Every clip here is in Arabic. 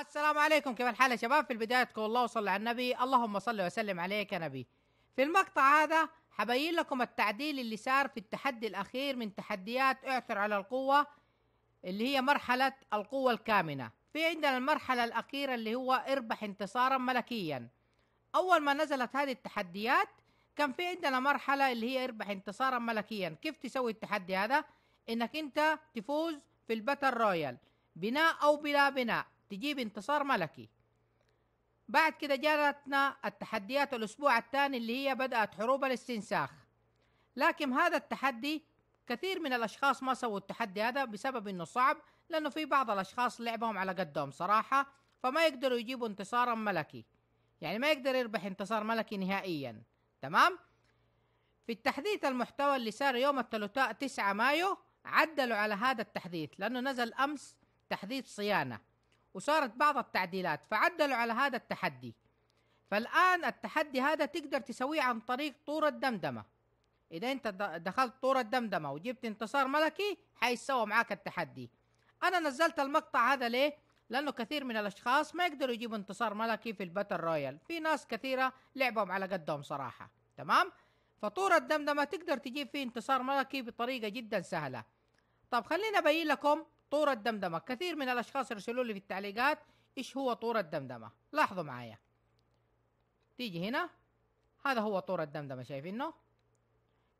السلام عليكم كيف الحال يا شباب في البداية تقول الله وصلى على النبي اللهم صل وسلم عليك يا نبي في المقطع هذا حبين لكم التعديل اللي صار في التحدي الأخير من تحديات اعثر على القوة اللي هي مرحلة القوة الكامنة في عندنا المرحلة الأخيرة اللي هو اربح انتصارا ملكيا اول ما نزلت هذه التحديات كان في عندنا مرحله اللي هي اربح انتصارا ملكيا كيف تسوي التحدي هذا انك انت تفوز في الباتل رويال بناء او بلا بناء تجيب انتصار ملكي بعد كده جاتنا التحديات الاسبوع الثاني اللي هي بدات حروب الاستنساخ لكن هذا التحدي كثير من الاشخاص ما سووا التحدي هذا بسبب انه صعب لانه في بعض الاشخاص لعبهم على قدهم صراحه فما يقدروا يجيبوا انتصارا ملكي يعني ما يقدر يربح انتصار ملكي نهائيا تمام في التحديث المحتوى اللي صار يوم الثلاثاء 9 مايو عدلوا على هذا التحديث لأنه نزل أمس تحديث صيانة وصارت بعض التعديلات فعدلوا على هذا التحدي فالآن التحدي هذا تقدر تسويه عن طريق طور الدمدمة إذا أنت دخلت طور الدمدمة وجبت انتصار ملكي حيسوى معاك التحدي أنا نزلت المقطع هذا ليه؟ لانه كثير من الاشخاص ما يقدروا يجيبوا انتصار ملكي في الباتل رويال في ناس كثيره لعبهم على قدهم صراحه تمام فطور الدمدمه تقدر تجيب فيه انتصار ملكي بطريقه جدا سهله طب خلينا ابين لكم طور الدمدمه كثير من الاشخاص يرسلوا لي في التعليقات ايش هو طور الدمدمه لاحظوا معايا تيجي هنا هذا هو طور الدمدمه شايفينه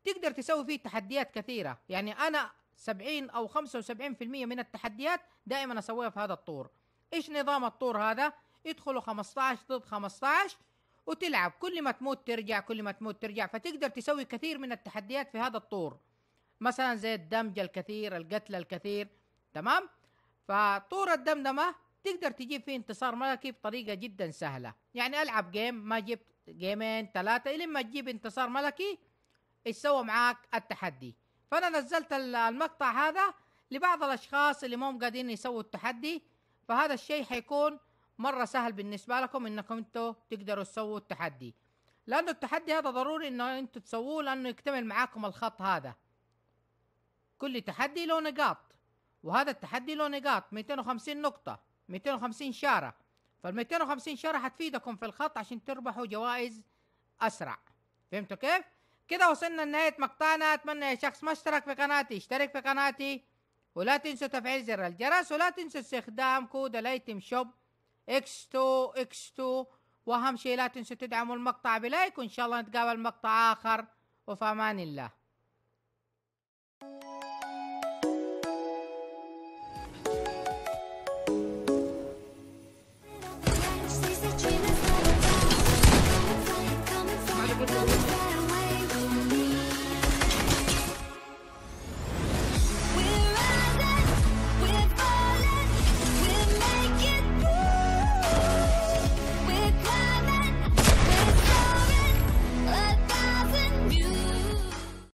تقدر تسوي فيه تحديات كثيره يعني انا 70 او 75% من التحديات دائما اسويها في هذا الطور ايش نظام الطور هذا يدخلوا 15 ضد 15 وتلعب كل ما تموت ترجع كل ما تموت ترجع فتقدر تسوي كثير من التحديات في هذا الطور مثلا زي الدمج الكثير القتل الكثير تمام فطور الدمدمة تقدر تجيب فيه انتصار ملكي بطريقة جدا سهلة يعني ألعب جيم ما جبت جيمين ثلاثة إلين ما تجيب انتصار ملكي يسوى معاك التحدي فأنا نزلت المقطع هذا لبعض الأشخاص اللي مو قادرين يسووا التحدي فهذا الشيء حيكون مره سهل بالنسبه لكم انكم انتوا تقدروا تسووا التحدي لانه التحدي هذا ضروري انه انتوا تسووه لانه يكتمل معاكم الخط هذا كل تحدي له نقاط وهذا التحدي له نقاط 250 نقطة 250 شارة فال 250 شارة حتفيدكم في الخط عشان تربحوا جوائز أسرع فهمتوا كيف؟ كده وصلنا لنهاية مقطعنا أتمنى يا شخص ما اشترك في قناتي اشترك في قناتي ولا تنسوا تفعيل زر الجرس ولا تنسوا استخدام كود الايتم شوب اكس 2 اكس 2 واهم شيء لا تنسوا تدعموا المقطع بلايك وان شاء الله نتقابل مقطع اخر وفي امان الله